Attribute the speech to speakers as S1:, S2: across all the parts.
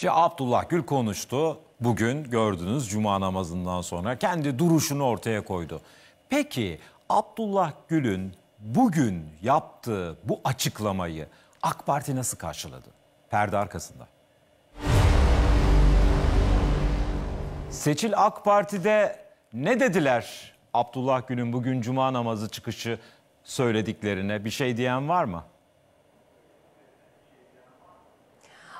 S1: Şimdi Abdullah Gül konuştu. Bugün gördünüz cuma namazından sonra kendi duruşunu ortaya koydu. Peki Abdullah Gül'ün bugün yaptığı bu açıklamayı AK Parti nasıl karşıladı? Perde arkasında. Seçil AK Parti'de ne dediler Abdullah Gül'ün bugün cuma namazı çıkışı söylediklerine? Bir şey diyen var mı?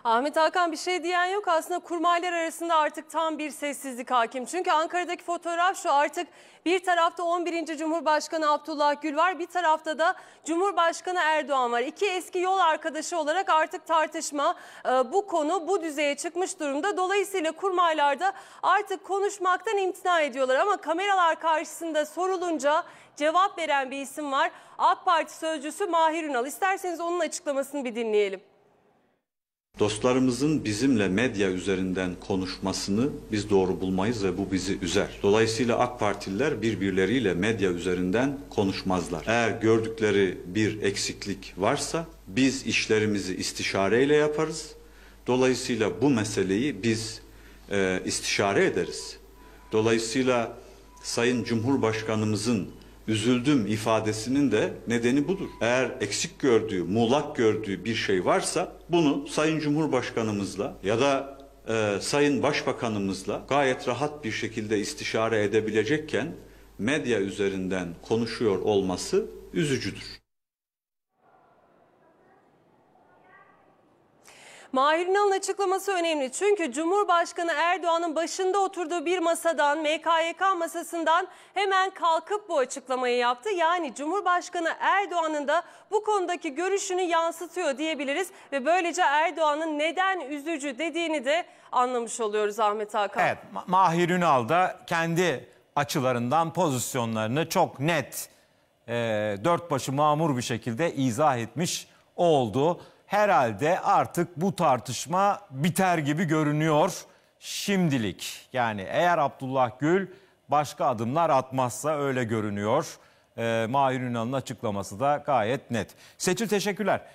S2: Ahmet Hakan bir şey diyen yok. Aslında kurmaylar arasında artık tam bir sessizlik hakim. Çünkü Ankara'daki fotoğraf şu artık bir tarafta 11. Cumhurbaşkanı Abdullah Gül var. Bir tarafta da Cumhurbaşkanı Erdoğan var. İki eski yol arkadaşı olarak artık tartışma e, bu konu bu düzeye çıkmış durumda. Dolayısıyla kurmaylarda artık konuşmaktan imtina ediyorlar. Ama kameralar karşısında sorulunca cevap veren bir isim var. AK Parti sözcüsü Mahir Ünal. İsterseniz onun açıklamasını bir dinleyelim.
S3: Dostlarımızın bizimle medya üzerinden konuşmasını biz doğru bulmayız ve bu bizi üzer. Dolayısıyla AK Partililer birbirleriyle medya üzerinden konuşmazlar. Eğer gördükleri bir eksiklik varsa biz işlerimizi istişareyle yaparız. Dolayısıyla bu meseleyi biz e, istişare ederiz. Dolayısıyla Sayın Cumhurbaşkanımızın üzüldüm ifadesinin de nedeni budur. Eğer eksik gördüğü, muğlak gördüğü bir şey varsa bunu Sayın Cumhurbaşkanımızla ya da e, Sayın Başbakanımızla gayet rahat bir şekilde istişare edebilecekken medya üzerinden konuşuyor olması üzücüdür.
S2: Mahir Ünal'ın açıklaması önemli. Çünkü Cumhurbaşkanı Erdoğan'ın başında oturduğu bir masadan, MKYK masasından hemen kalkıp bu açıklamayı yaptı. Yani Cumhurbaşkanı Erdoğan'ın da bu konudaki görüşünü yansıtıyor diyebiliriz. Ve böylece Erdoğan'ın neden üzücü dediğini de anlamış oluyoruz Ahmet Hakan. Evet,
S1: Mahir Ünal da kendi açılarından pozisyonlarını çok net e, dört başı mamur bir şekilde izah etmiş oldu herhalde artık bu tartışma biter gibi görünüyor şimdilik. Yani eğer Abdullah Gül başka adımlar atmazsa öyle görünüyor. E, Mahir Ünal'ın açıklaması da gayet net. Seçil teşekkürler.